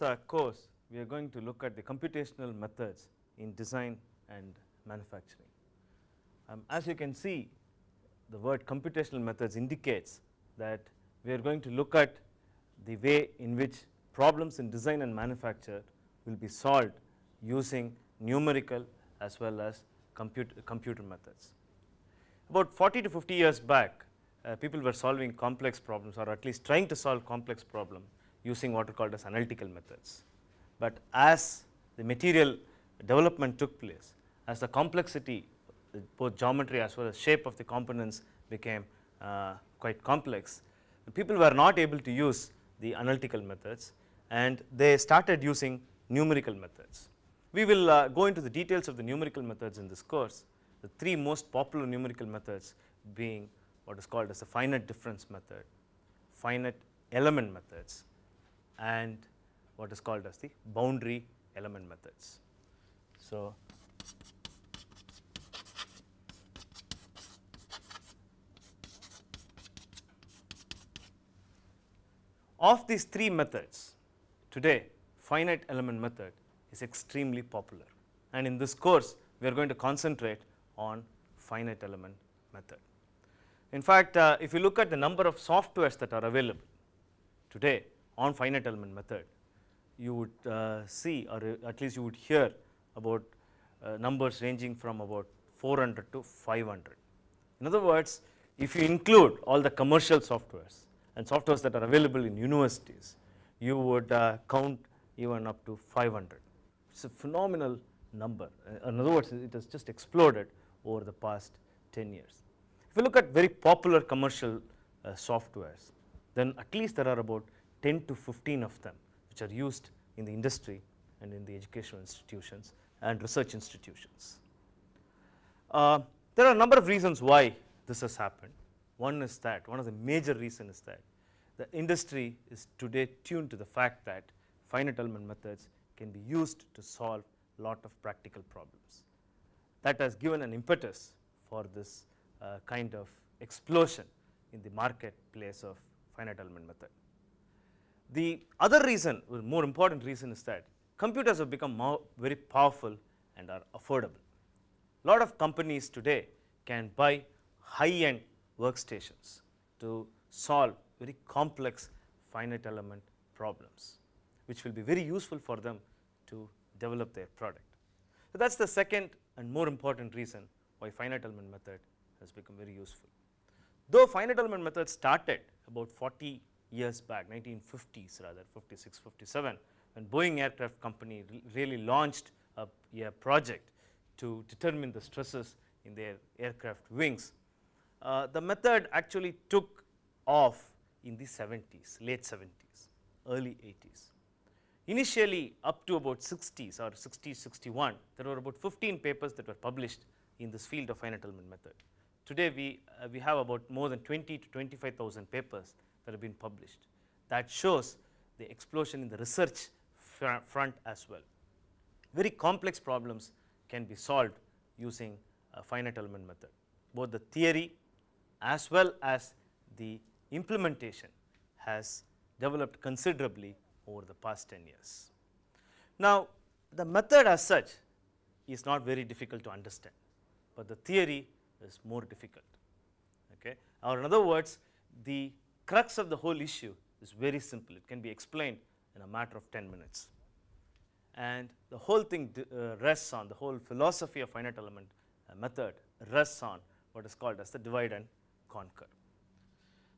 this uh, course, we are going to look at the computational methods in design and manufacturing. Um, as you can see, the word computational methods indicates that we are going to look at the way in which problems in design and manufacture will be solved using numerical as well as compute, computer methods. About 40 to 50 years back, uh, people were solving complex problems or at least trying to solve complex problems using what are called as analytical methods. But as the material development took place, as the complexity both geometry as well as shape of the components became uh, quite complex, people were not able to use the analytical methods and they started using numerical methods. We will uh, go into the details of the numerical methods in this course, the three most popular numerical methods being what is called as the finite difference method, finite element methods and what is called as the boundary element methods. So, of these three methods today finite element method is extremely popular and in this course we are going to concentrate on finite element method. In fact, uh, if you look at the number of softwares that are available today on finite element method, you would uh, see or at least you would hear about uh, numbers ranging from about 400 to 500. In other words, if you include all the commercial softwares and softwares that are available in universities, you would uh, count even up to 500. It is a phenomenal number. Uh, in other words, it has just exploded over the past 10 years. If you look at very popular commercial uh, softwares, then at least there are about 10 to 15 of them which are used in the industry and in the educational institutions and research institutions. Uh, there are a number of reasons why this has happened. One is that, one of the major reason is that the industry is today tuned to the fact that finite element methods can be used to solve lot of practical problems. That has given an impetus for this uh, kind of explosion in the marketplace of finite element method. The other reason, more important reason is that computers have become more, very powerful and are affordable. A lot of companies today can buy high-end workstations to solve very complex finite element problems, which will be very useful for them to develop their product. So, that is the second and more important reason why finite element method has become very useful. Though finite element method started about 40 years back, 1950s rather, 56, 57, when Boeing Aircraft Company really launched a, a project to determine the stresses in their aircraft wings. Uh, the method actually took off in the 70s, late 70s, early 80s. Initially up to about 60s or 60, 61, there were about 15 papers that were published in this field of finite element method. Today we, uh, we have about more than 20 to 25,000 papers that have been published. That shows the explosion in the research front as well. Very complex problems can be solved using a finite element method. Both the theory as well as the implementation has developed considerably over the past 10 years. Now, the method as such is not very difficult to understand, but the theory is more difficult. Okay? Or in other words, the crux of the whole issue is very simple. It can be explained in a matter of 10 minutes. And the whole thing uh, rests on, the whole philosophy of finite element uh, method rests on what is called as the divide and conquer.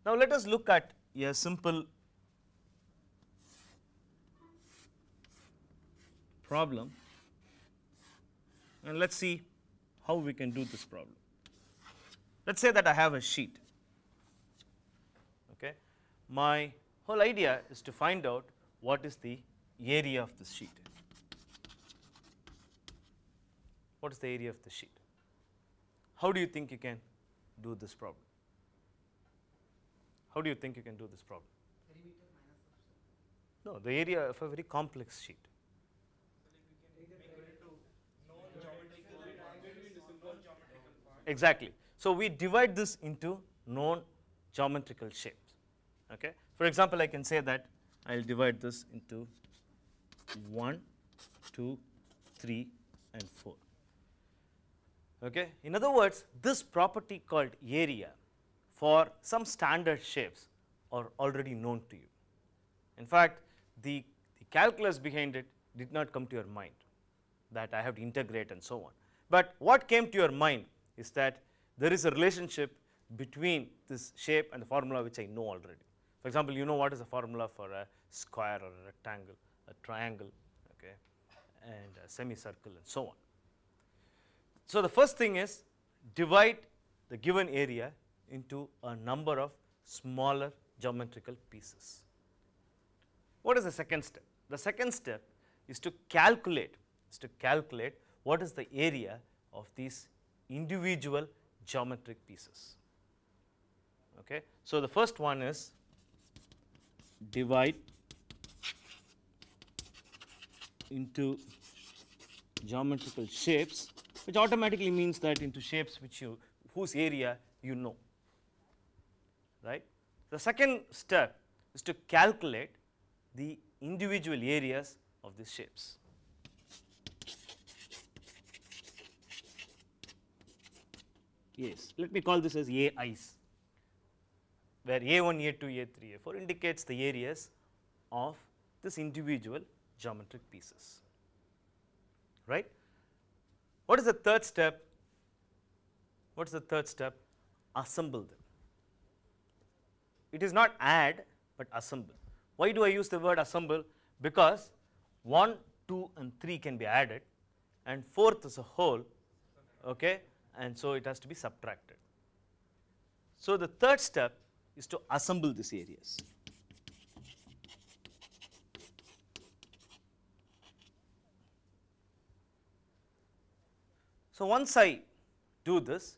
Now, let us look at a simple problem and let us see how we can do this problem. Let us say that I have a sheet my whole idea is to find out what is the area of the sheet. What is the area of the sheet? How do you think you can do this problem? How do you think you can do this problem? No, the area of a very complex sheet. Exactly. So, we divide this into known geometrical shape. Okay. For example, I can say that I will divide this into 1, 2, 3 and 4. Okay. In other words, this property called area for some standard shapes are already known to you. In fact, the, the calculus behind it did not come to your mind that I have to integrate and so on. But what came to your mind is that there is a relationship between this shape and the formula which I know already. For example, you know what is the formula for a square or a rectangle, a triangle, okay, and a semicircle and so on. So, the first thing is divide the given area into a number of smaller geometrical pieces. What is the second step? The second step is to calculate, is to calculate what is the area of these individual geometric pieces. Okay. So, the first one is divide into geometrical shapes which automatically means that into shapes which you whose area you know right. The second step is to calculate the individual areas of these shapes. Yes, let me call this as AIs where A1, A2, A3, A4 indicates the areas of this individual geometric pieces, right. What is the third step? What is the third step? Assemble them. It is not add, but assemble. Why do I use the word assemble? Because 1, 2 and 3 can be added and fourth is a whole, okay, and so it has to be subtracted. So, the third step is to assemble these areas. So, once I do this,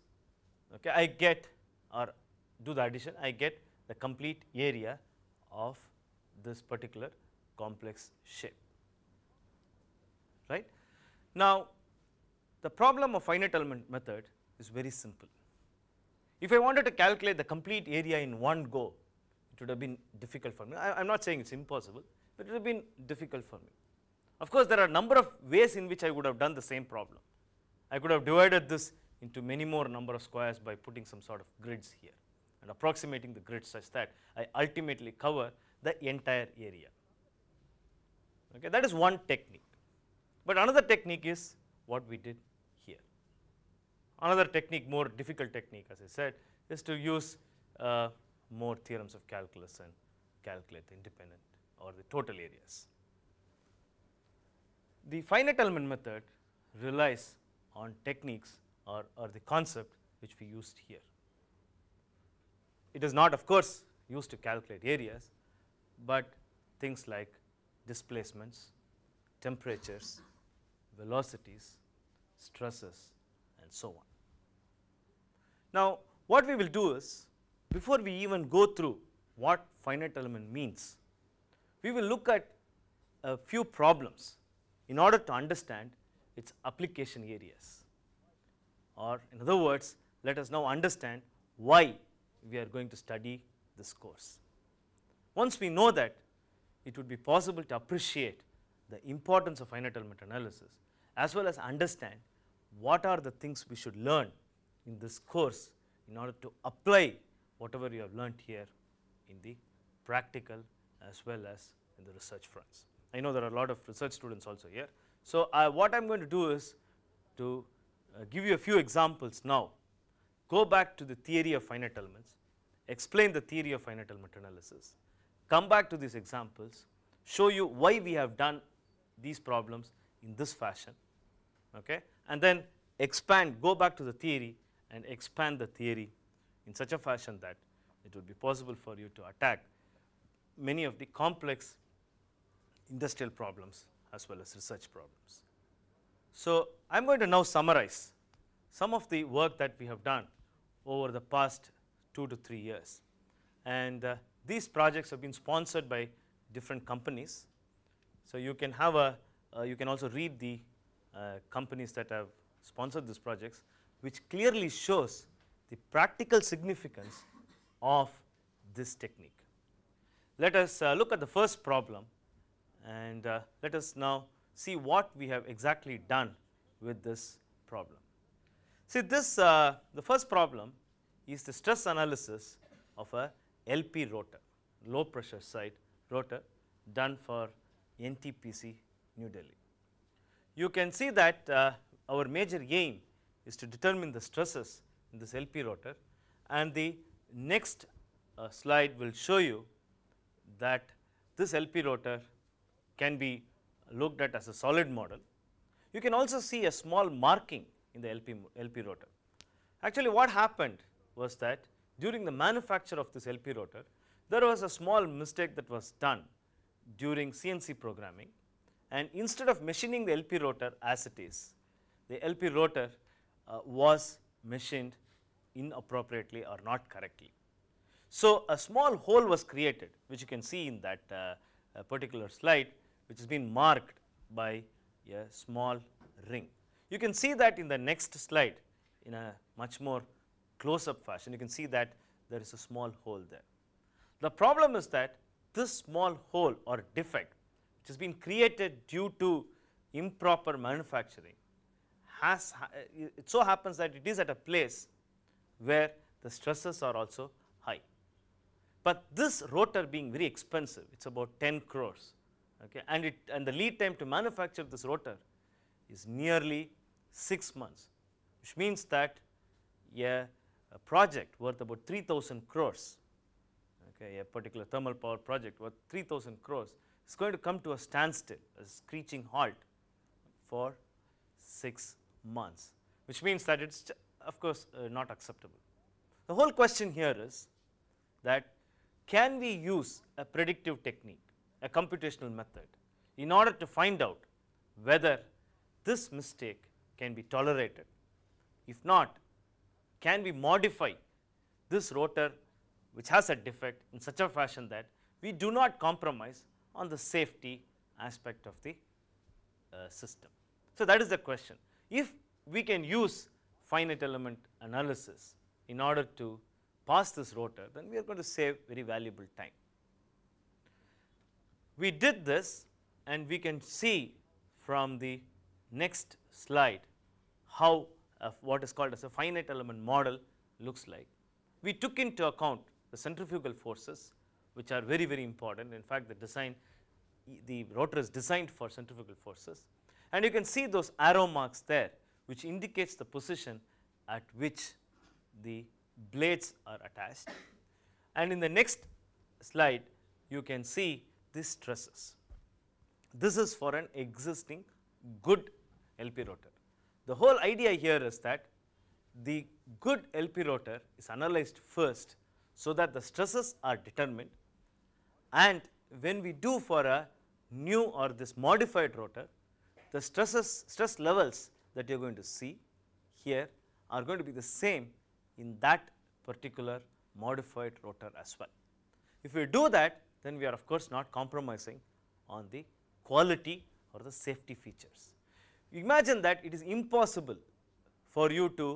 okay, I get or do the addition, I get the complete area of this particular complex shape, right. Now, the problem of finite element method is very simple. If I wanted to calculate the complete area in one go, it would have been difficult for me. I am not saying it is impossible, but it would have been difficult for me. Of course, there are a number of ways in which I would have done the same problem. I could have divided this into many more number of squares by putting some sort of grids here and approximating the grid such that I ultimately cover the entire area. Okay, that is one technique. But another technique is what we did Another technique, more difficult technique as I said, is to use uh, more theorems of calculus and calculate the independent or the total areas. The finite element method relies on techniques or, or the concept which we used here. It is not of course used to calculate areas, but things like displacements, temperatures, velocities, stresses and so on. Now, what we will do is before we even go through what finite element means, we will look at a few problems in order to understand its application areas or in other words let us now understand why we are going to study this course. Once we know that it would be possible to appreciate the importance of finite element analysis as well as understand what are the things we should learn in this course in order to apply whatever you have learnt here in the practical as well as in the research fronts. I know there are a lot of research students also here. So, uh, what I am going to do is to uh, give you a few examples now, go back to the theory of finite elements, explain the theory of finite element analysis, come back to these examples, show you why we have done these problems in this fashion okay, and then expand, go back to the theory and expand the theory in such a fashion that it would be possible for you to attack many of the complex industrial problems as well as research problems. So, I am going to now summarize some of the work that we have done over the past 2 to 3 years. And uh, these projects have been sponsored by different companies. So, you can have a, uh, you can also read the uh, companies that have sponsored these projects which clearly shows the practical significance of this technique. Let us uh, look at the first problem and uh, let us now see what we have exactly done with this problem. See this uh, the first problem is the stress analysis of a LP rotor low pressure side rotor done for NTPC New Delhi. You can see that uh, our major aim is to determine the stresses in this LP rotor and the next uh, slide will show you that this LP rotor can be looked at as a solid model. You can also see a small marking in the LP, LP rotor. Actually what happened was that during the manufacture of this LP rotor, there was a small mistake that was done during CNC programming and instead of machining the LP rotor as it is, the LP rotor uh, was machined inappropriately or not correctly. So, a small hole was created which you can see in that uh, uh, particular slide which has been marked by a small ring. You can see that in the next slide in a much more close up fashion you can see that there is a small hole there. The problem is that this small hole or defect which has been created due to improper manufacturing has, eh, it so happens that it is at a place where the stresses are also high. But this rotor being very expensive, it is about 10 crores okay, and, it, and the lead time to manufacture this rotor is nearly 6 months, which means that a, a project worth about 3000 crores, okay, a particular thermal power project worth 3000 crores is going to come to a standstill, a screeching halt for 6 months, which means that it is of course uh, not acceptable. The whole question here is that can we use a predictive technique, a computational method in order to find out whether this mistake can be tolerated. If not, can we modify this rotor which has a defect in such a fashion that we do not compromise on the safety aspect of the uh, system. So, that is the question if we can use finite element analysis in order to pass this rotor, then we are going to save very valuable time. We did this and we can see from the next slide how uh, what is called as a finite element model looks like. We took into account the centrifugal forces which are very very important in fact the design the rotor is designed for centrifugal forces and you can see those arrow marks there which indicates the position at which the blades are attached. And in the next slide you can see these stresses. This is for an existing good LP rotor. The whole idea here is that the good LP rotor is analyzed first so that the stresses are determined and when we do for a new or this modified rotor the stresses, stress levels that you are going to see here are going to be the same in that particular modified rotor as well. If we do that, then we are of course not compromising on the quality or the safety features. Imagine that it is impossible for you to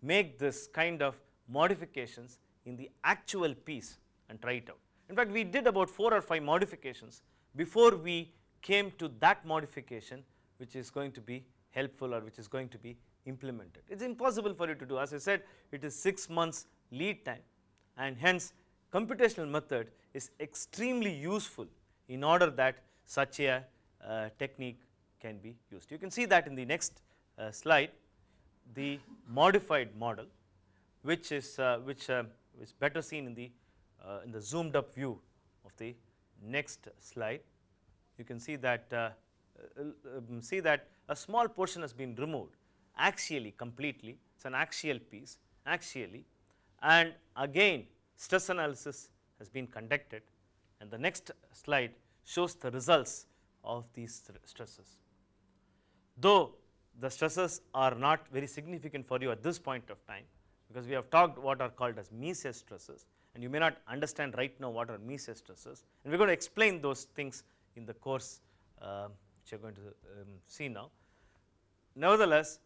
make this kind of modifications in the actual piece and try it out. In fact, we did about 4 or 5 modifications before we came to that modification which is going to be helpful or which is going to be implemented. It is impossible for you to do as I said it is 6 months lead time and hence computational method is extremely useful in order that such a uh, technique can be used. You can see that in the next uh, slide the modified model which is uh, which uh, is better seen in the uh, in the zoomed up view of the next slide. You can see that uh, uh, um, see that a small portion has been removed axially completely, it is an axial piece axially and again stress analysis has been conducted and the next slide shows the results of these stresses. Though the stresses are not very significant for you at this point of time because we have talked what are called as Mises stresses and you may not understand right now what are Mises stresses and we are going to explain those things in the course uh, which you are going to um, see now. Nevertheless,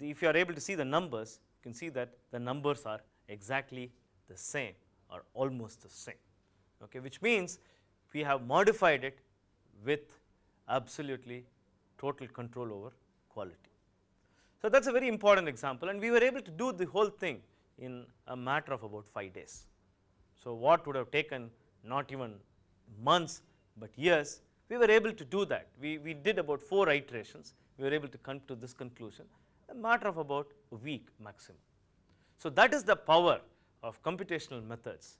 if you are able to see the numbers, you can see that the numbers are exactly the same or almost the same, okay, which means we have modified it with absolutely total control over quality. So, that is a very important example and we were able to do the whole thing in a matter of about 5 days. So, what would have taken not even months, but years we were able to do that. We, we did about four iterations. We were able to come to this conclusion a matter of about a week maximum. So, that is the power of computational methods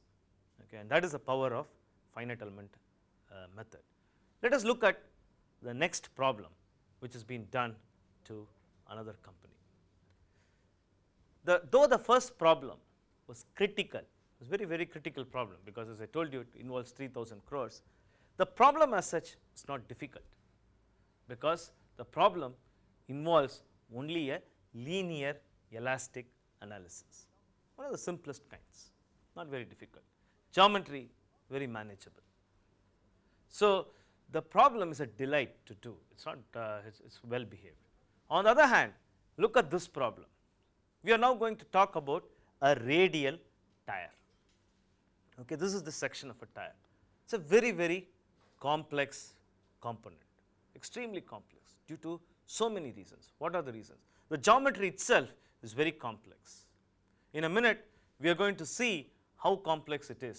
okay, and that is the power of finite element uh, method. Let us look at the next problem which has been done to another company. The, though the first problem was critical, it was very, very critical problem because as I told you it involves 3000 crores the problem as such is not difficult because the problem involves only a linear elastic analysis, one of the simplest kinds, not very difficult. Geometry very manageable. So, the problem is a delight to do, it is not, uh, it is well behaved. On the other hand, look at this problem. We are now going to talk about a radial tire. Okay, this is the section of a tire. It is a very, very complex component, extremely complex due to so many reasons. What are the reasons? The geometry itself is very complex. In a minute, we are going to see how complex it is.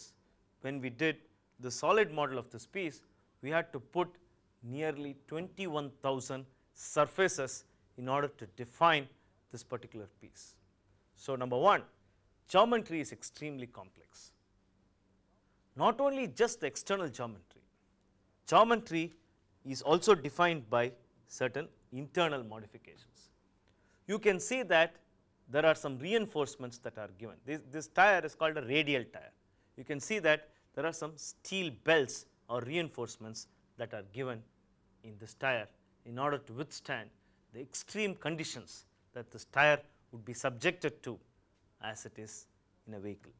When we did the solid model of this piece, we had to put nearly 21,000 surfaces in order to define this particular piece. So, number one, geometry is extremely complex. Not only just the external geometry, geometry is also defined by certain internal modifications. You can see that there are some reinforcements that are given. This, this tire is called a radial tire. You can see that there are some steel belts or reinforcements that are given in this tire in order to withstand the extreme conditions that this tire would be subjected to as it is in a vehicle.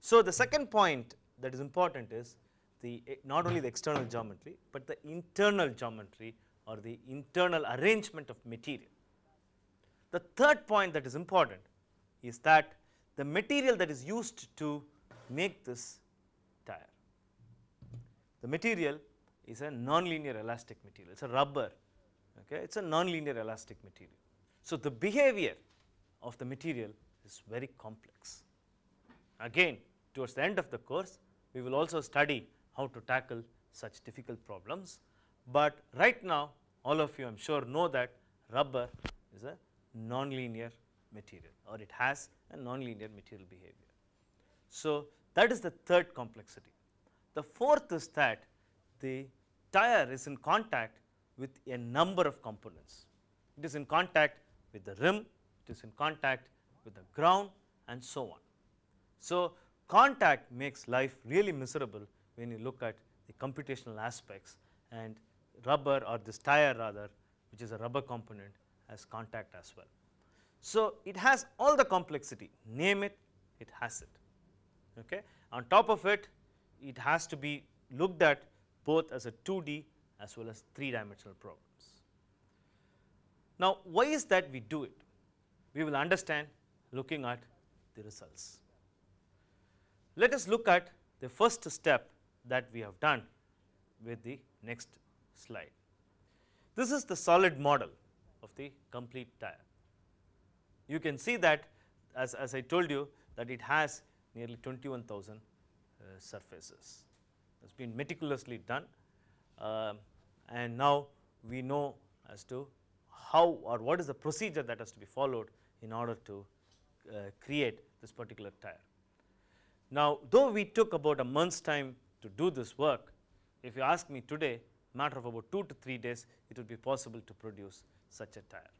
So, the second point that is important is the eh, not only the external geometry, but the internal geometry or the internal arrangement of material. The third point that is important is that the material that is used to make this tire, the material is a nonlinear elastic material, it is a rubber, okay? it is a nonlinear elastic material. So, the behavior of the material is very complex. Again towards the end of the course, we will also study how to tackle such difficult problems. But right now all of you I am sure know that rubber is a nonlinear material or it has a nonlinear material behavior. So, that is the third complexity. The fourth is that the tire is in contact with a number of components. It is in contact with the rim, it is in contact with the ground and so on. So, contact makes life really miserable when you look at the computational aspects and rubber or this tire rather which is a rubber component has contact as well. So, it has all the complexity name it it has it okay. On top of it it has to be looked at both as a 2D as well as 3 dimensional problems. Now, why is that we do it? We will understand looking at the results. Let us look at the first step that we have done with the next slide. This is the solid model of the complete tire. You can see that as, as I told you that it has nearly 21,000 uh, surfaces. It has been meticulously done uh, and now we know as to how or what is the procedure that has to be followed in order to uh, create this particular tire. Now, though we took about a month's time to do this work, if you ask me today, matter of about 2 to 3 days, it would be possible to produce such a tire.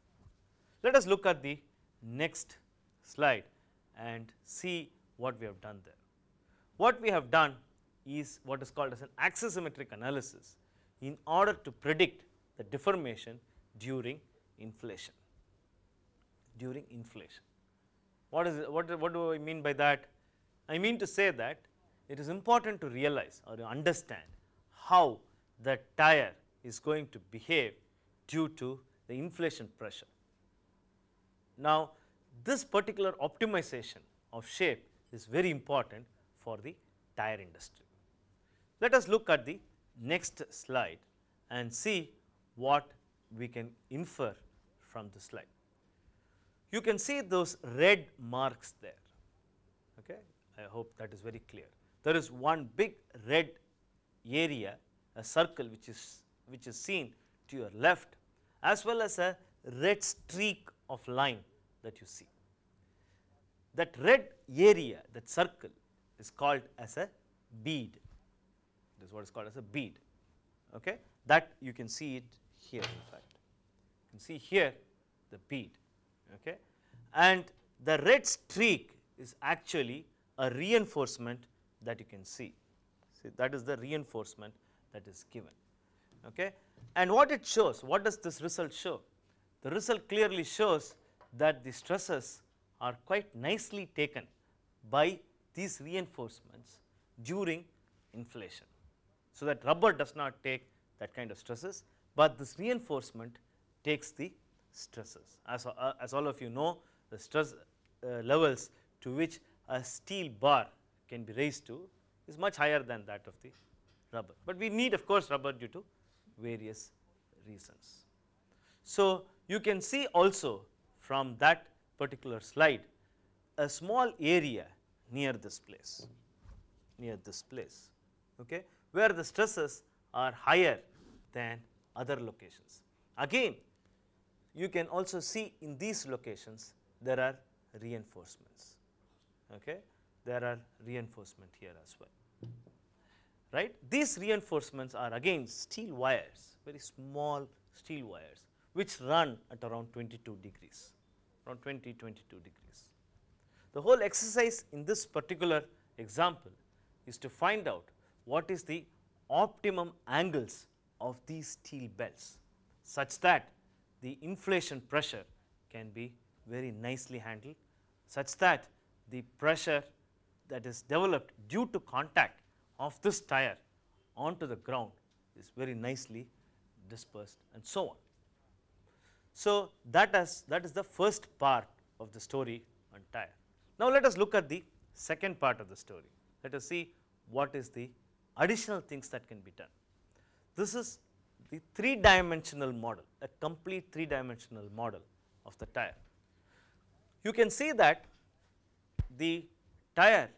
Let us look at the next slide and see what we have done there. What we have done is what is called as an axisymmetric analysis in order to predict the deformation during inflation. During inflation. What is what, what do I mean by that? I mean to say that it is important to realize or to understand how the tire is going to behave due to the inflation pressure. Now, this particular optimization of shape is very important for the tire industry. Let us look at the next slide and see what we can infer from the slide. You can see those red marks there, okay? I hope that is very clear there is one big red area, a circle which is, which is seen to your left as well as a red streak of line that you see. That red area, that circle is called as a bead, this is what is called as a bead, okay. that you can see it here in fact, you can see here the bead. Okay. And the red streak is actually a reinforcement that you can see. See that is the reinforcement that is given. Okay? And what it shows, what does this result show? The result clearly shows that the stresses are quite nicely taken by these reinforcements during inflation. So, that rubber does not take that kind of stresses, but this reinforcement takes the stresses. As, uh, as all of you know, the stress uh, levels to which a steel bar can be raised to is much higher than that of the rubber. But we need of course rubber due to various reasons. So you can see also from that particular slide a small area near this place, near this place, okay, where the stresses are higher than other locations. Again, you can also see in these locations there are reinforcements. Okay? there are reinforcement here as well. Right? These reinforcements are again steel wires, very small steel wires, which run at around 22 degrees, around 20, 22 degrees. The whole exercise in this particular example is to find out what is the optimum angles of these steel belts such that the inflation pressure can be very nicely handled such that the pressure that is developed due to contact of this tire onto the ground is very nicely dispersed and so on. So, that is, that is the first part of the story on tire. Now, let us look at the second part of the story. Let us see what is the additional things that can be done. This is the three dimensional model, a complete three dimensional model of the tire. You can see that the tire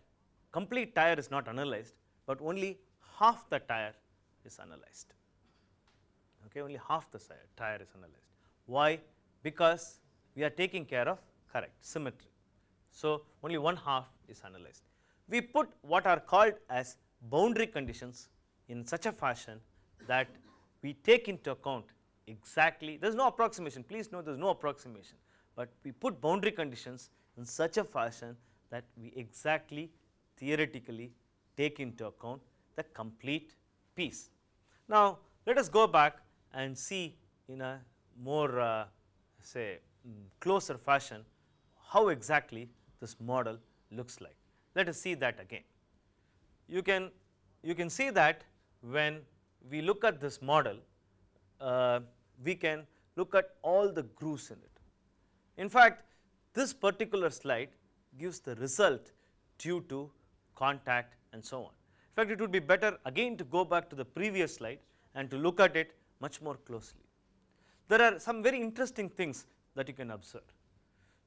complete tire is not analyzed, but only half the tire is analyzed. Okay, only half the tire is analyzed. Why? Because we are taking care of correct symmetry. So, only one half is analyzed. We put what are called as boundary conditions in such a fashion that we take into account exactly, there is no approximation, please note there is no approximation, but we put boundary conditions in such a fashion that we exactly theoretically take into account the complete piece. Now, let us go back and see in a more uh, say mm, closer fashion how exactly this model looks like. Let us see that again. You can, you can see that when we look at this model, uh, we can look at all the grooves in it. In fact, this particular slide gives the result due to contact and so on. In fact, it would be better again to go back to the previous slide and to look at it much more closely. There are some very interesting things that you can observe.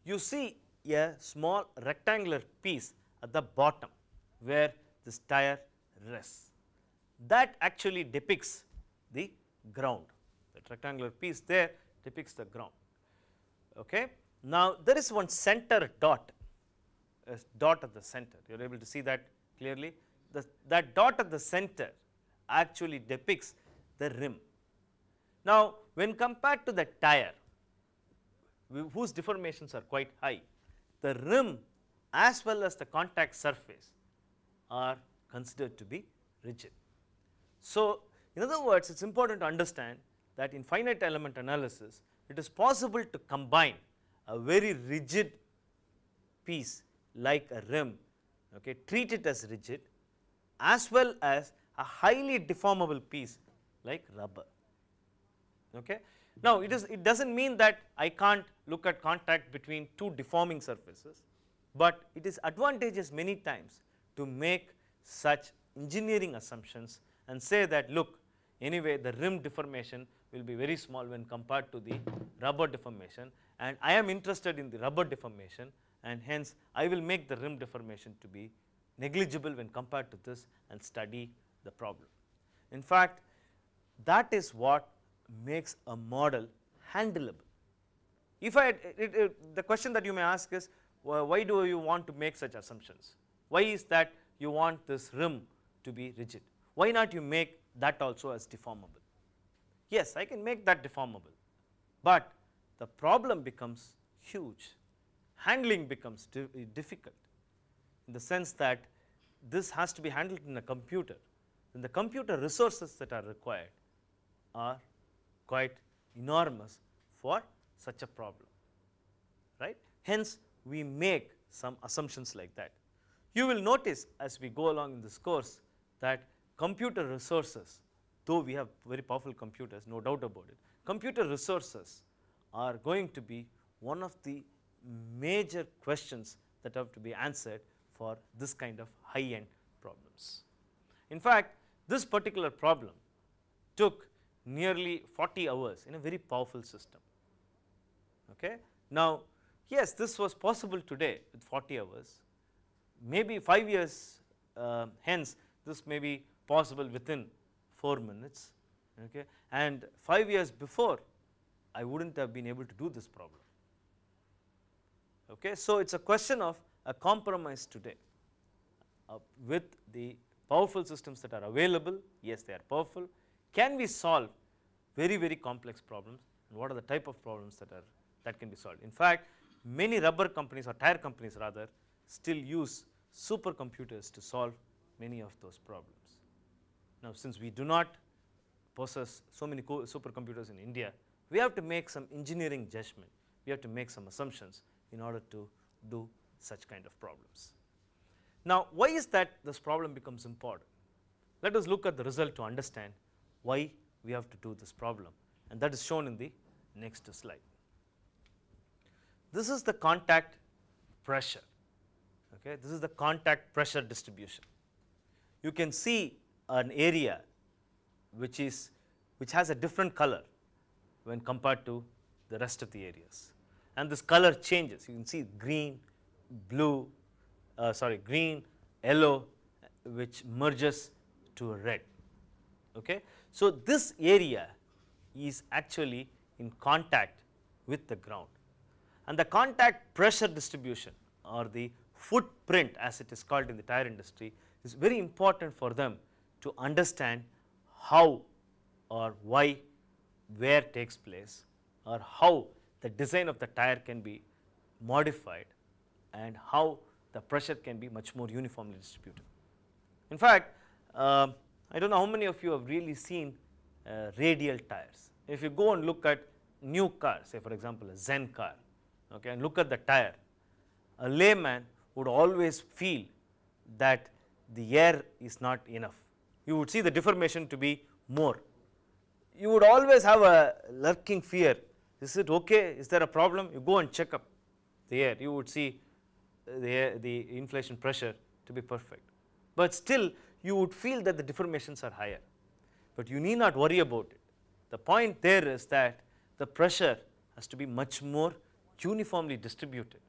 You see a small rectangular piece at the bottom where this tire rests. That actually depicts the ground. That rectangular piece there depicts the ground. Okay. Now, there is one center dot a dot at the center. You are able to see that clearly. The, that dot at the center actually depicts the rim. Now, when compared to the tire, whose deformations are quite high, the rim as well as the contact surface are considered to be rigid. So, in other words, it is important to understand that in finite element analysis, it is possible to combine a very rigid piece like a rim, okay, treat it as rigid as well as a highly deformable piece like rubber. Okay. Now, it is it does not mean that I can't look at contact between two deforming surfaces, but it is advantageous many times to make such engineering assumptions and say that look anyway the rim deformation will be very small when compared to the rubber deformation and I am interested in the rubber deformation and hence I will make the rim deformation to be negligible when compared to this and study the problem. In fact, that is what makes a model handleable. If I, it, it, the question that you may ask is, well, why do you want to make such assumptions? Why is that you want this rim to be rigid? Why not you make that also as deformable? Yes, I can make that deformable, but the problem becomes huge handling becomes eh, difficult in the sense that this has to be handled in a computer and the computer resources that are required are quite enormous for such a problem, right. Hence, we make some assumptions like that. You will notice as we go along in this course that computer resources, though we have very powerful computers, no doubt about it, computer resources are going to be one of the major questions that have to be answered for this kind of high end problems. In fact, this particular problem took nearly 40 hours in a very powerful system. Okay? Now, yes this was possible today with 40 hours, maybe 5 years uh, hence this may be possible within 4 minutes okay? and 5 years before I would not have been able to do this problem. Okay. So, it is a question of a compromise today uh, with the powerful systems that are available, yes they are powerful, can we solve very very complex problems and what are the type of problems that are that can be solved. In fact, many rubber companies or tire companies rather still use supercomputers to solve many of those problems. Now, since we do not possess so many supercomputers in India, we have to make some engineering judgment, we have to make some assumptions in order to do such kind of problems. Now, why is that this problem becomes important? Let us look at the result to understand why we have to do this problem and that is shown in the next slide. This is the contact pressure, okay? this is the contact pressure distribution. You can see an area which is which has a different color when compared to the rest of the areas and this color changes. You can see green, blue, uh, sorry, green, yellow, which merges to red. Okay. So, this area is actually in contact with the ground and the contact pressure distribution or the footprint as it is called in the tire industry is very important for them to understand how or why wear takes place or how the design of the tire can be modified and how the pressure can be much more uniformly distributed. In fact, uh, I do not know how many of you have really seen uh, radial tires. If you go and look at new cars, say for example, a Zen car okay, and look at the tire, a layman would always feel that the air is not enough. You would see the deformation to be more. You would always have a lurking fear is it okay? Is there a problem? You go and check up there, you would see uh, the, the inflation pressure to be perfect. But still, you would feel that the deformations are higher. But you need not worry about it. The point there is that the pressure has to be much more uniformly distributed.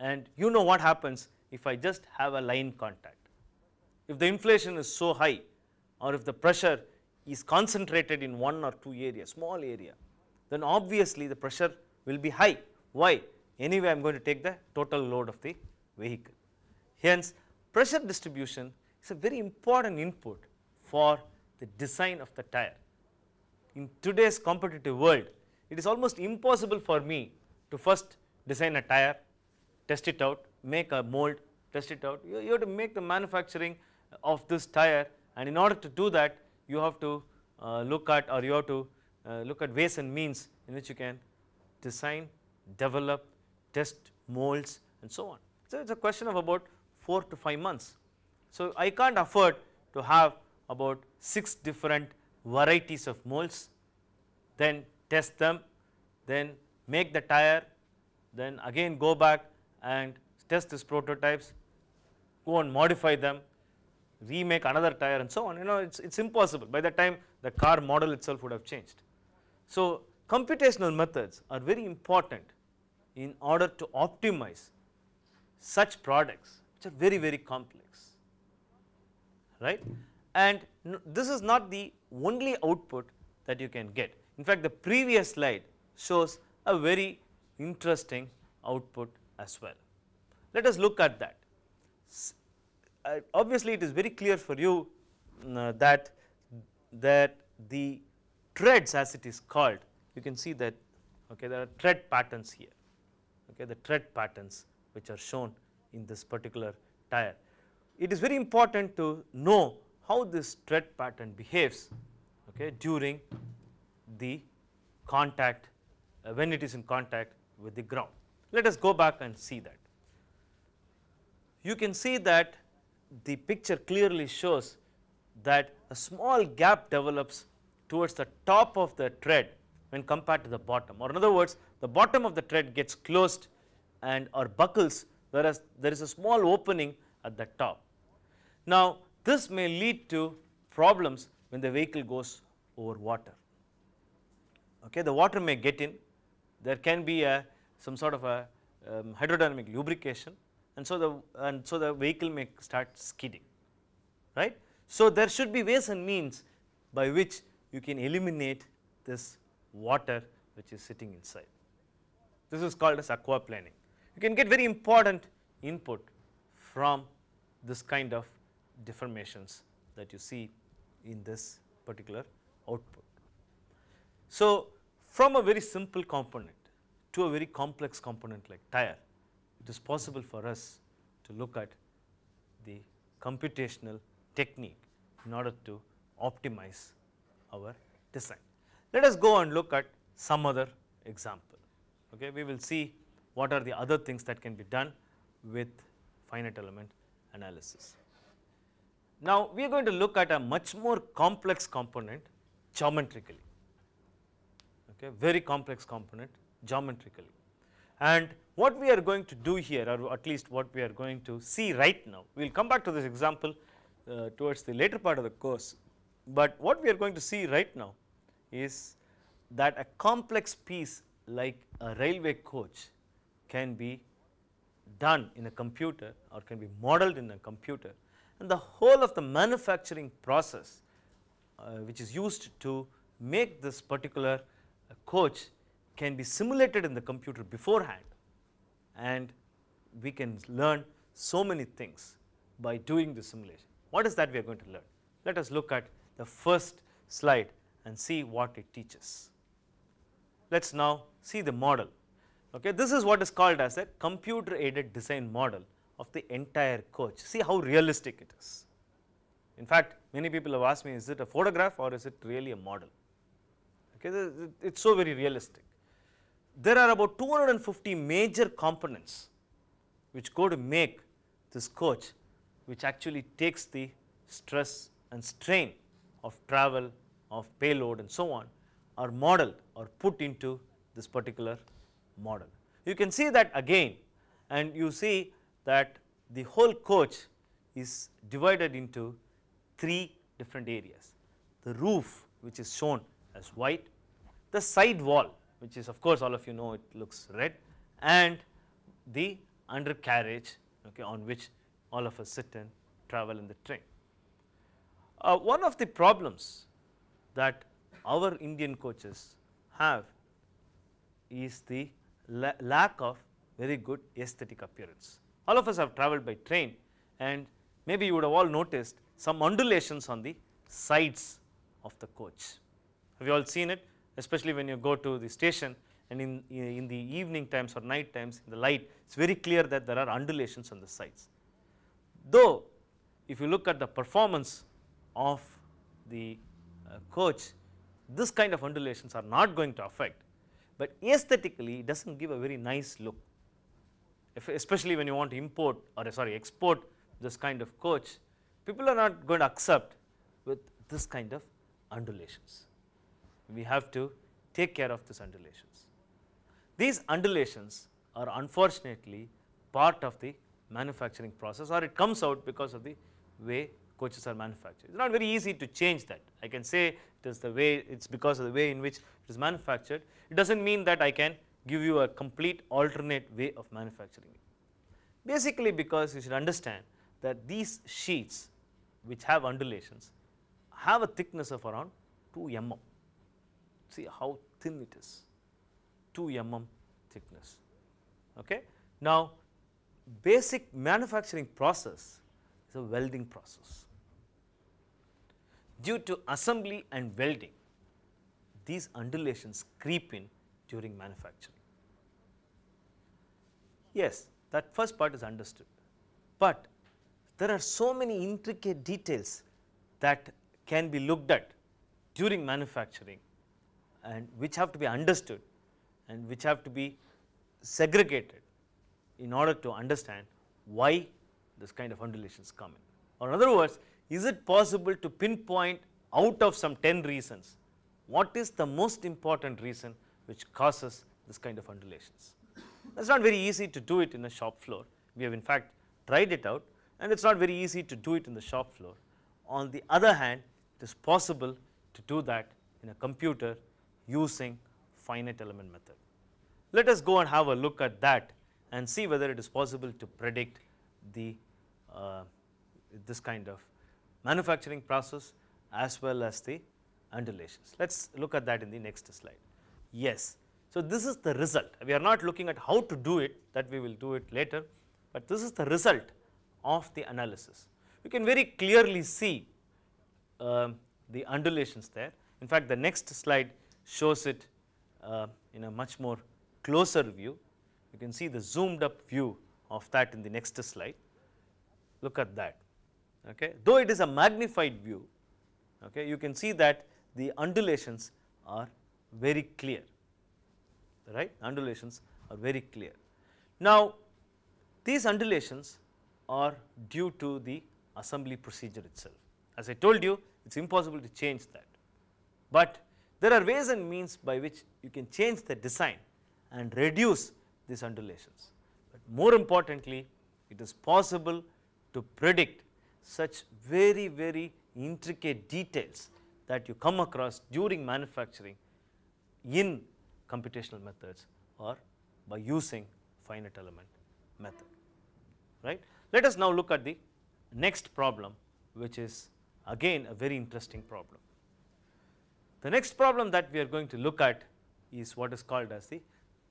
And you know what happens if I just have a line contact. If the inflation is so high or if the pressure is concentrated in one or two areas, small area, then obviously the pressure will be high. Why? Anyway, I am going to take the total load of the vehicle. Hence, pressure distribution is a very important input for the design of the tire. In today's competitive world, it is almost impossible for me to first design a tire, test it out, make a mold, test it out. You, you have to make the manufacturing of this tire and in order to do that, you have to uh, look at or you have to uh, look at ways and means in which you can design, develop, test molds and so on. So, it is a question of about 4 to 5 months. So, I can't afford to have about 6 different varieties of molds, then test them, then make the tire, then again go back and test these prototypes, go and modify them, remake another tire and so on. You know, it is it's impossible. By the time the car model itself would have changed. So, computational methods are very important in order to optimize such products which are very very complex right and this is not the only output that you can get in fact the previous slide shows a very interesting output as well let us look at that uh, obviously it is very clear for you uh, that that the treads as it is called, you can see that okay, there are tread patterns here, okay, the tread patterns which are shown in this particular tire. It is very important to know how this tread pattern behaves okay, during the contact uh, when it is in contact with the ground. Let us go back and see that. You can see that the picture clearly shows that a small gap develops towards the top of the tread when compared to the bottom or in other words the bottom of the tread gets closed and or buckles whereas there is a small opening at the top. Now this may lead to problems when the vehicle goes over water. Okay, the water may get in, there can be a some sort of a um, hydrodynamic lubrication and so the and so the vehicle may start skidding, right. So there should be ways and means by which you can eliminate this water which is sitting inside. This is called as aquaplaning. You can get very important input from this kind of deformations that you see in this particular output. So, from a very simple component to a very complex component like tire, it is possible for us to look at the computational technique in order to optimize our design. Let us go and look at some other example. Okay, we will see what are the other things that can be done with finite element analysis. Now, we are going to look at a much more complex component geometrically, okay, very complex component geometrically. And what we are going to do here or at least what we are going to see right now, we will come back to this example uh, towards the later part of the course but what we are going to see right now is that a complex piece like a railway coach can be done in a computer or can be modeled in a computer and the whole of the manufacturing process uh, which is used to make this particular uh, coach can be simulated in the computer beforehand and we can learn so many things by doing the simulation. What is that we are going to learn? Let us look at the first slide and see what it teaches. Let us now see the model. Okay. This is what is called as a computer aided design model of the entire coach. See how realistic it is. In fact, many people have asked me is it a photograph or is it really a model? Okay, it is so very realistic. There are about 250 major components which go to make this coach which actually takes the stress and strain of travel, of payload and so on are modeled or put into this particular model. You can see that again and you see that the whole coach is divided into three different areas. The roof which is shown as white, the side wall which is of course all of you know it looks red and the undercarriage okay, on which all of us sit and travel in the train. Uh, one of the problems that our Indian coaches have is the la lack of very good aesthetic appearance. All of us have travelled by train and maybe you would have all noticed some undulations on the sides of the coach. Have you all seen it? Especially when you go to the station and in, in the evening times or night times in the light, it is very clear that there are undulations on the sides. Though, if you look at the performance of the uh, coach, this kind of undulations are not going to affect, but aesthetically it does not give a very nice look, if especially when you want to import or sorry export this kind of coach, people are not going to accept with this kind of undulations. We have to take care of these undulations. These undulations are unfortunately part of the manufacturing process or it comes out because of the way coaches are manufactured. It's not very easy to change that. I can say it is the way, it's because of the way in which it is manufactured. It doesn't mean that I can give you a complete alternate way of manufacturing it. Basically because you should understand that these sheets which have undulations have a thickness of around 2 mm. See how thin it is, 2 mm thickness. Okay? Now, basic manufacturing process is a welding process due to assembly and welding, these undulations creep in during manufacturing. Yes, that first part is understood, but there are so many intricate details that can be looked at during manufacturing and which have to be understood and which have to be segregated in order to understand why this kind of undulations come in. Or in other words, is it possible to pinpoint out of some 10 reasons, what is the most important reason which causes this kind of undulations? That is not very easy to do it in a shop floor. We have in fact tried it out and it is not very easy to do it in the shop floor. On the other hand, it is possible to do that in a computer using finite element method. Let us go and have a look at that and see whether it is possible to predict the uh, this kind of manufacturing process as well as the undulations. Let us look at that in the next slide. Yes, so this is the result. We are not looking at how to do it that we will do it later, but this is the result of the analysis. We can very clearly see uh, the undulations there. In fact, the next slide shows it uh, in a much more closer view. You can see the zoomed up view of that in the next slide. Look at that okay. Though it is a magnified view, okay, you can see that the undulations are very clear, right, undulations are very clear. Now, these undulations are due to the assembly procedure itself. As I told you, it is impossible to change that, but there are ways and means by which you can change the design and reduce these undulations. But more importantly, it is possible to predict such very very intricate details that you come across during manufacturing in computational methods or by using finite element method right. Let us now look at the next problem which is again a very interesting problem. The next problem that we are going to look at is what is called as the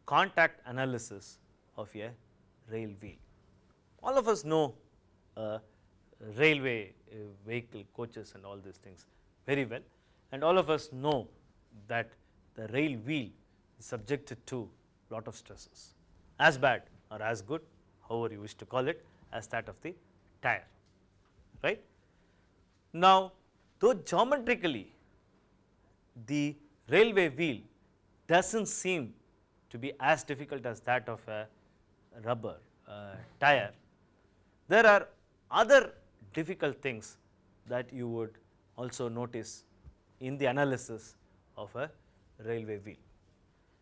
contact analysis of a rail wheel. All of us know a uh, railway uh, vehicle coaches and all these things very well and all of us know that the rail wheel is subjected to lot of stresses as bad or as good however you wish to call it as that of the tire right. Now though geometrically the railway wheel does not seem to be as difficult as that of a rubber uh, tire, there are other difficult things that you would also notice in the analysis of a railway wheel.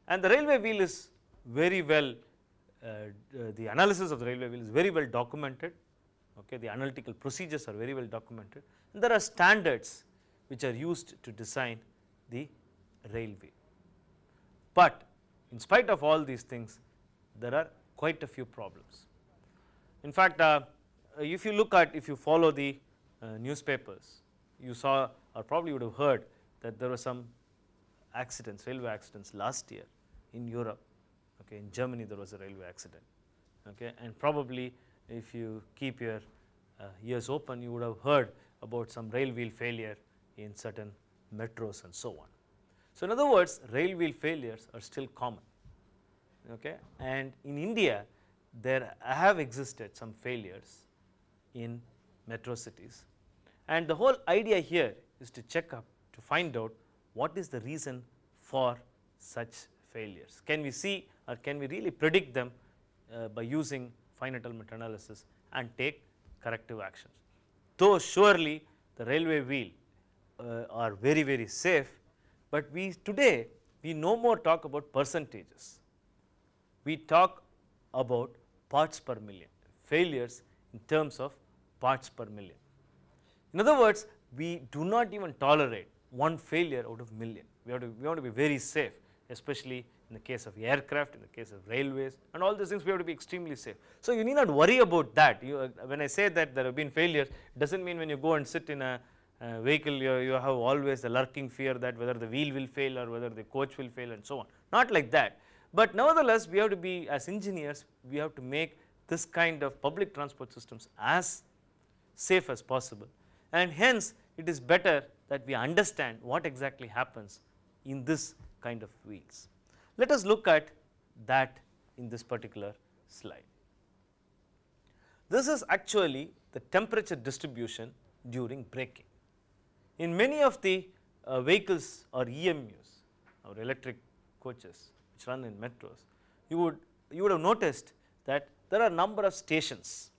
And the railway wheel is very well, uh, uh, the analysis of the railway wheel is very well documented, okay. the analytical procedures are very well documented and there are standards which are used to design the railway. But in spite of all these things, there are quite a few problems. In fact, uh, uh, if you look at if you follow the uh, newspapers, you saw or probably would have heard that there were some accidents, railway accidents last year in Europe. Okay, in Germany there was a railway accident. Okay, and probably if you keep your uh, ears open, you would have heard about some rail wheel failure in certain metros and so on. So in other words, rail wheel failures are still common. Okay, and in India there have existed some failures in metro cities. And the whole idea here is to check up to find out what is the reason for such failures. Can we see or can we really predict them uh, by using finite element analysis and take corrective actions. Though surely the railway wheel uh, are very very safe, but we today we no more talk about percentages, we talk about parts per million failures in terms of parts per million. In other words, we do not even tolerate one failure out of million. We have to, we want to be very safe, especially in the case of aircraft, in the case of railways and all these things we have to be extremely safe. So, you need not worry about that. You, uh, when I say that there have been failures, it does not mean when you go and sit in a uh, vehicle, you, you have always the lurking fear that whether the wheel will fail or whether the coach will fail and so on. Not like that. But nevertheless, we have to be as engineers, we have to make this kind of public transport systems as safe as possible. And hence, it is better that we understand what exactly happens in this kind of wheels. Let us look at that in this particular slide. This is actually the temperature distribution during braking. In many of the uh, vehicles or EMUs or electric coaches which run in metros, you would, you would have noticed that there are number of stations.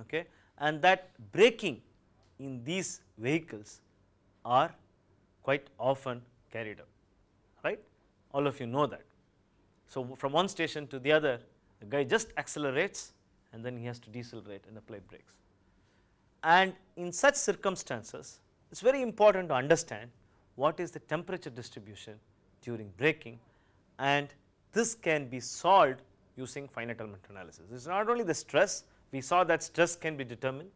Okay? and that braking in these vehicles are quite often carried out, right? All of you know that. So, from one station to the other, the guy just accelerates and then he has to decelerate and apply brakes. And in such circumstances, it is very important to understand what is the temperature distribution during braking and this can be solved using finite element analysis. It is not only the stress, we saw that stress can be determined.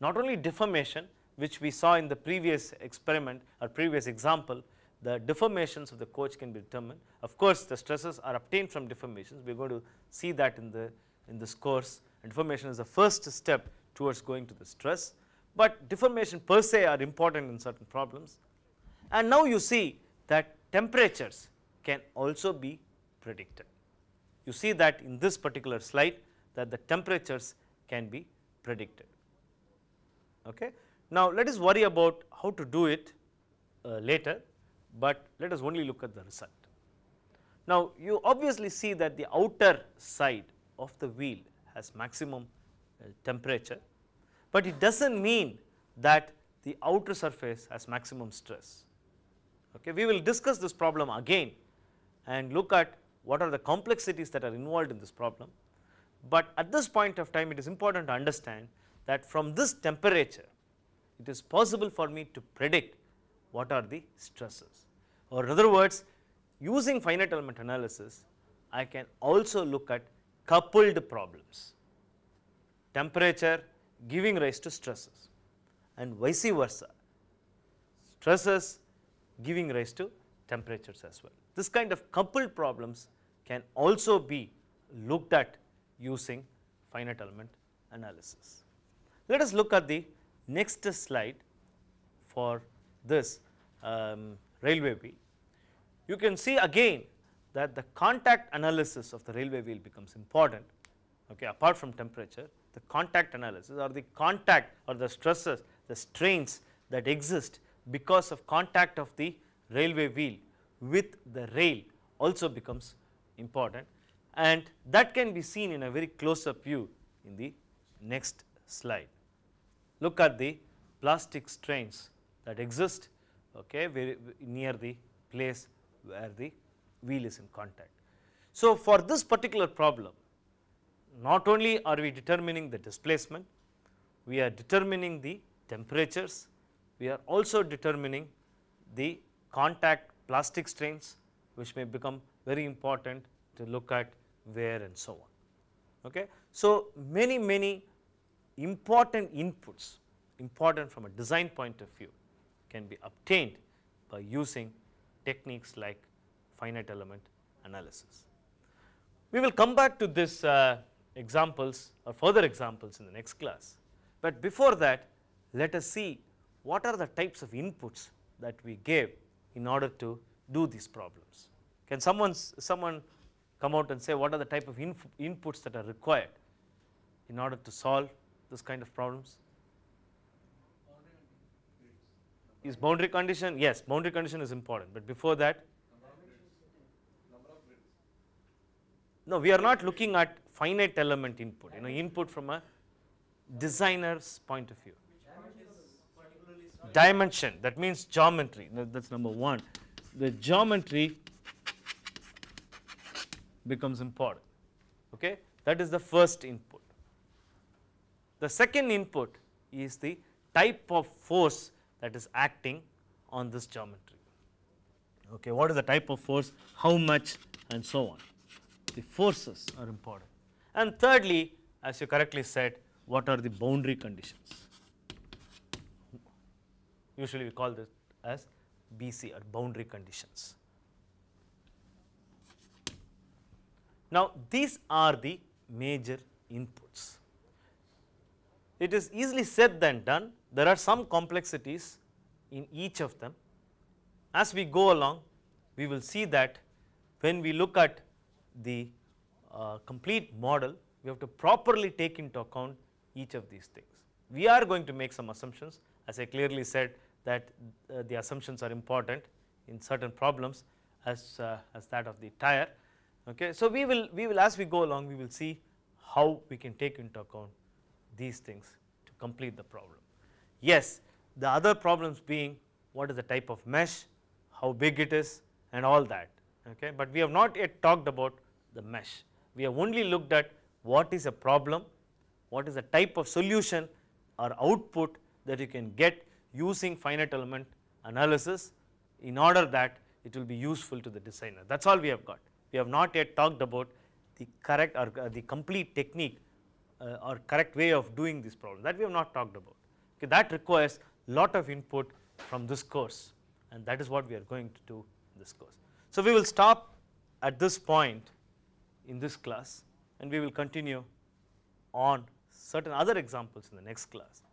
Not only deformation, which we saw in the previous experiment or previous example, the deformations of the coach can be determined. Of course, the stresses are obtained from deformations. We are going to see that in, the, in this course. And deformation is the first step towards going to the stress. But deformation per se are important in certain problems. And now you see that temperatures can also be predicted. You see that in this particular slide that the temperatures can be predicted. Okay. Now, let us worry about how to do it uh, later, but let us only look at the result. Now, you obviously see that the outer side of the wheel has maximum uh, temperature, but it does not mean that the outer surface has maximum stress. Okay. We will discuss this problem again and look at what are the complexities that are involved in this problem but at this point of time, it is important to understand that from this temperature, it is possible for me to predict what are the stresses. Or in other words, using finite element analysis, I can also look at coupled problems, temperature giving rise to stresses and vice versa, stresses giving rise to temperatures as well. This kind of coupled problems can also be looked at using finite element analysis. Let us look at the next slide for this um, railway wheel. You can see again that the contact analysis of the railway wheel becomes important okay, apart from temperature the contact analysis or the contact or the stresses the strains that exist because of contact of the railway wheel with the rail also becomes important and that can be seen in a very close up view in the next slide. Look at the plastic strains that exist okay, very near the place where the wheel is in contact. So, for this particular problem not only are we determining the displacement, we are determining the temperatures, we are also determining the contact plastic strains which may become very important to look at where and so on. Okay. So, many many important inputs important from a design point of view can be obtained by using techniques like finite element analysis. We will come back to this uh, examples or further examples in the next class, but before that let us see what are the types of inputs that we gave in order to do these problems. Can someone, someone come out and say what are the type of inputs that are required in order to solve this kind of problems? Is boundary condition? Yes, boundary condition is important, but before that, no, we are not looking at finite element input, you know, input from a designer's point of view. Dimension, that means geometry, that is number 1. The geometry becomes important. Okay? That is the first input. The second input is the type of force that is acting on this geometry. Okay, what is the type of force, how much and so on. The forces are important. And thirdly, as you correctly said, what are the boundary conditions? Usually we call this as BC or boundary conditions. Now, these are the major inputs. It is easily said than done. There are some complexities in each of them. As we go along, we will see that when we look at the uh, complete model, we have to properly take into account each of these things. We are going to make some assumptions as I clearly said that uh, the assumptions are important in certain problems as, uh, as that of the tire. Okay. So, we will, we will as we go along we will see how we can take into account these things to complete the problem. Yes, the other problems being what is the type of mesh, how big it is and all that, okay. but we have not yet talked about the mesh. We have only looked at what is a problem, what is the type of solution or output that you can get using finite element analysis in order that it will be useful to the designer, that is all we have got we have not yet talked about the correct or uh, the complete technique uh, or correct way of doing this problem that we have not talked about. Okay, that requires lot of input from this course and that is what we are going to do in this course. So, we will stop at this point in this class and we will continue on certain other examples in the next class.